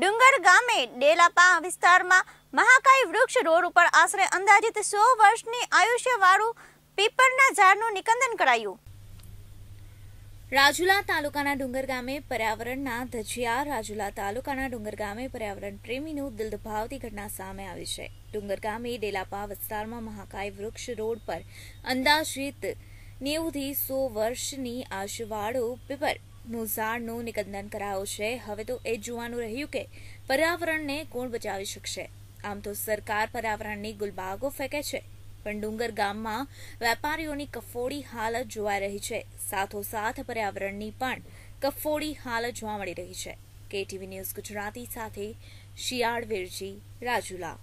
ડુંગર ગામે ડેલાપા વિસ્તારમાં મહાકાય વૃક્ષ રોડ ઉપર આશરે અંદાજિત સો વર્ષની આયુષ્યવાળું પીપરના ઝાડનું નિકંદન કરાયું રાજુલા તાલુકાના ડુંગર ગામે પર્યાવરણના ધજિયા રાજુલા તાલુકાના ડુંગર ગામે પર્યાવરણ પ્રેમીનું દિલ ઘટના સામે આવી છે ડુંગર ગામે ડેલાપા વિસ્તારમાં મહાકાય વૃક્ષ રોડ પર અંદાજિત નેવુંથી સો વર્ષની આશવાળો પીપર મોઝાળનું નિકંદન કરાયો છે હવે તો એ જોવાનું રહ્યું કે પર્યાવરણને કોણ બચાવી શકશે આમ તો સરકાર પર્યાવરણની ગુલબાગો ફેંકે છે પણ ડુંગર ગામમાં વેપારીઓની કફોડી હાલત જોવાઈ રહી છે સાથોસાથ પર્યાવરણની પણ કફોડી હાલત જોવા મળી રહી છે કેટીવી ન્યૂઝ ગુજરાતી સાથે શિયાળ વેરજી રાજુલા